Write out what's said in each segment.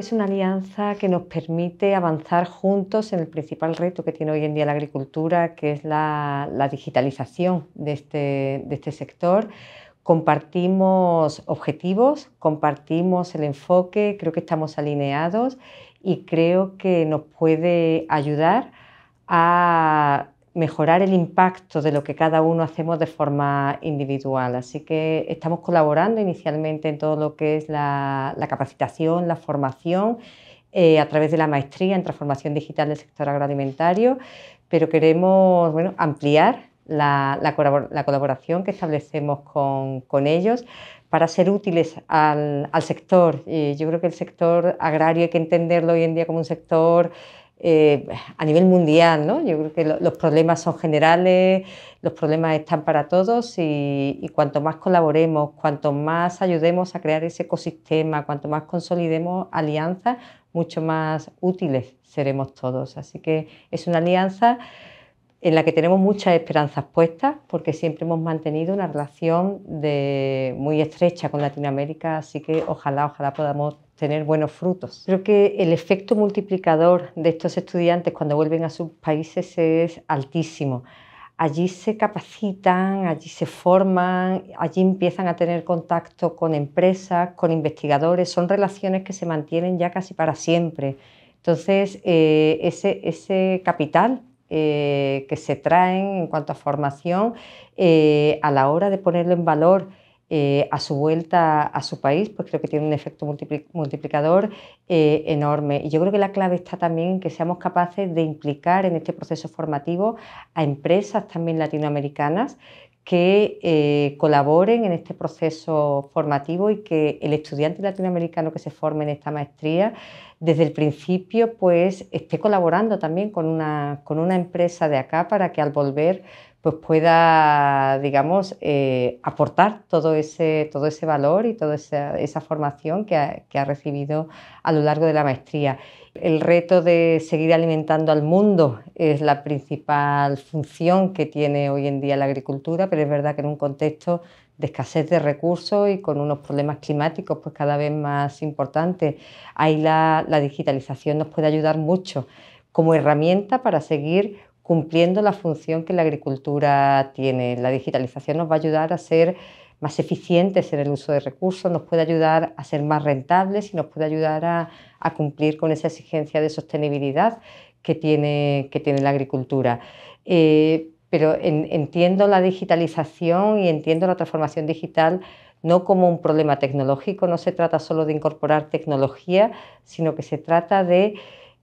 es una alianza que nos permite avanzar juntos en el principal reto que tiene hoy en día la agricultura, que es la, digitalización de este, de este sector compartimos objetivos, compartimos el enfoque, creo que estamos alineados y creo que nos puede ayudar a mejorar el impacto de lo que cada uno hacemos de forma individual. Así que estamos colaborando inicialmente en todo lo que es la, capacitación, la formación, eh, a través de la maestría en transformación digital del sector agroalimentario, pero queremos bueno, ampliar la, colaboración que establecemos con, ellos para ser útiles al, sector. yo creo que el sector agrario hay que entenderlo hoy en día como un sector eh, a nivel mundial, ¿no? Yo creo que los problemas son generales, los problemas están para todos y, cuanto más colaboremos, cuanto más ayudemos a crear ese ecosistema, cuanto más consolidemos alianzas, mucho más útiles seremos todos. Así que es una alianza en la que tenemos muchas esperanzas puestas porque siempre hemos mantenido una relación de, muy estrecha con Latinoamérica, así que ojalá, ojalá podamos tener buenos frutos. Creo que el efecto multiplicador de estos estudiantes cuando vuelven a sus países es altísimo. Allí se capacitan, allí se forman, allí empiezan a tener contacto con empresas, con investigadores, son relaciones que se mantienen ya casi para siempre. Entonces, eh, ese, ese capital eh, que se traen en cuanto a formación, eh, a la hora de ponerlo en valor, eh, a su vuelta a su país, pues creo que tiene un efecto multiplicador eh, enorme. Y yo creo que la clave está también en que seamos capaces de implicar en este proceso formativo a empresas también latinoamericanas que eh, colaboren en este proceso formativo y que el estudiante latinoamericano que se forme en esta maestría desde el principio pues esté colaborando también con una, con una empresa de acá para que al volver pues pueda, digamos, eh, aportar todo ese, todo ese valor y toda esa, formación que ha, recibido a lo largo de la maestría. El reto de seguir alimentando al mundo es la principal función que tiene hoy en día la agricultura, pero es verdad que en un contexto de escasez de recursos y con unos problemas climáticos pues, cada vez más importantes, ahí la, la digitalización nos puede ayudar mucho como herramienta para seguir cumpliendo la función que la agricultura tiene. La digitalización nos va a ayudar a ser más eficientes en el uso de recursos, nos puede ayudar a ser más rentables y nos puede ayudar a, cumplir con esa exigencia de sostenibilidad que tiene, que tiene la agricultura. Eh, pero entiendo la digitalización y entiendo la transformación digital no como un problema tecnológico, no se trata solo de incorporar tecnología, sino que se trata de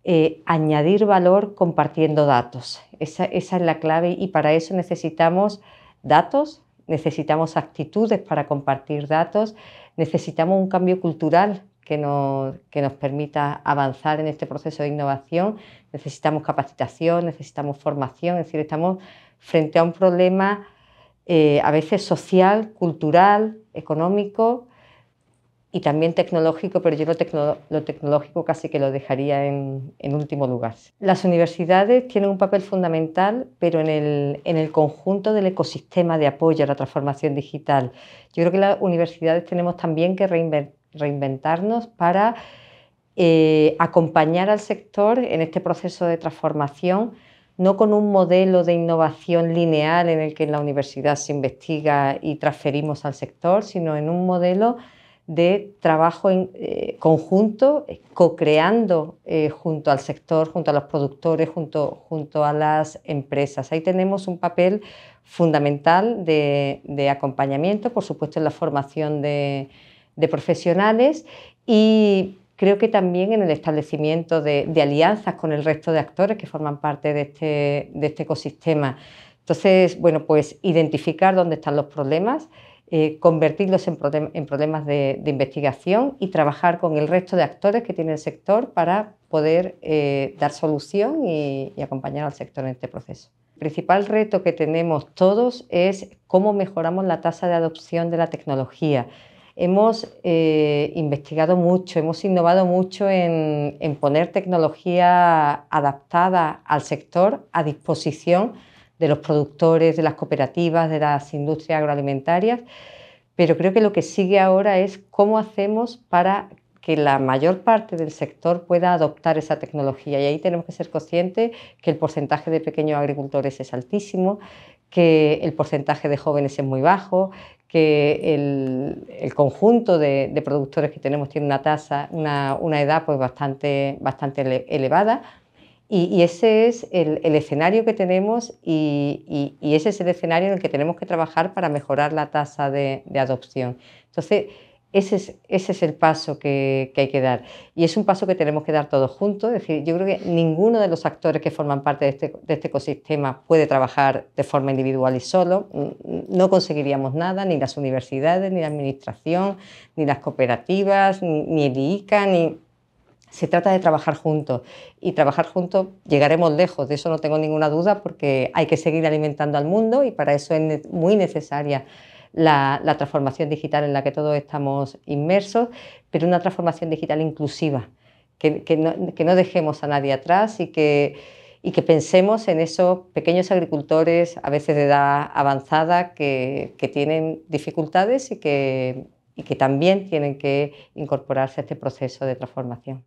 eh, añadir valor compartiendo datos. Esa, es la clave y para eso necesitamos datos, necesitamos actitudes para compartir datos, necesitamos un cambio cultural que nos, permita avanzar en este proceso de innovación, necesitamos capacitación, necesitamos formación, es decir, estamos frente a un problema eh, a veces social, cultural, económico, y también tecnológico, pero yo lo, tecnológico casi que lo dejaría en, en, último lugar. Las universidades tienen un papel fundamental, pero en el, en el conjunto del ecosistema de apoyo a la transformación digital. Yo creo que las universidades tenemos también que reinventarnos para eh, acompañar al sector en este proceso de transformación no con un modelo de innovación lineal en el que en la universidad se investiga y transferimos al sector, sino en un modelo de trabajo en, eh, conjunto, eh, co-creando eh, junto al sector, junto a los productores, junto, junto a las empresas. Ahí tenemos un papel fundamental de, acompañamiento, por supuesto en la formación de, profesionales y creo que también en el establecimiento de, alianzas con el resto de actores que forman parte de este, este ecosistema. Entonces, bueno, pues identificar dónde están los problemas, eh, convertirlos en, problemas de, investigación y trabajar con el resto de actores que tiene el sector para poder eh, dar solución y, acompañar al sector en este proceso. El principal reto que tenemos todos es cómo mejoramos la tasa de adopción de la tecnología hemos eh, investigado mucho, hemos innovado mucho en, poner tecnología adaptada al sector a disposición de los productores, de las cooperativas, de las industrias agroalimentarias, pero creo que lo que sigue ahora es cómo hacemos para que la mayor parte del sector pueda adoptar esa tecnología. Y ahí tenemos que ser conscientes que el porcentaje de pequeños agricultores es altísimo, que el porcentaje de jóvenes es muy bajo, que el, conjunto de, productores que tenemos tiene una tasa, una, una edad pues bastante, bastante elevada, y, ese es el, escenario que tenemos y, ese es el escenario en el que tenemos que trabajar para mejorar la tasa de, adopción. Entonces, ese es, el paso que, hay que dar. Y es un paso que tenemos que dar todos juntos. Es decir, yo creo que ninguno de los actores que forman parte de este, este ecosistema puede trabajar de forma individual y solo. No conseguiríamos nada, ni las universidades, ni la administración, ni las cooperativas, ni, ni el ICA, ni, se trata de trabajar juntos y trabajar juntos llegaremos lejos, de eso no tengo ninguna duda porque hay que seguir alimentando al mundo y para eso es muy necesaria la, transformación digital en la que todos estamos inmersos, pero una transformación digital inclusiva, que, no, dejemos a nadie atrás y que, pensemos en esos pequeños agricultores, a veces de edad avanzada, que, tienen dificultades y que, y que también tienen que incorporarse a este proceso de transformación.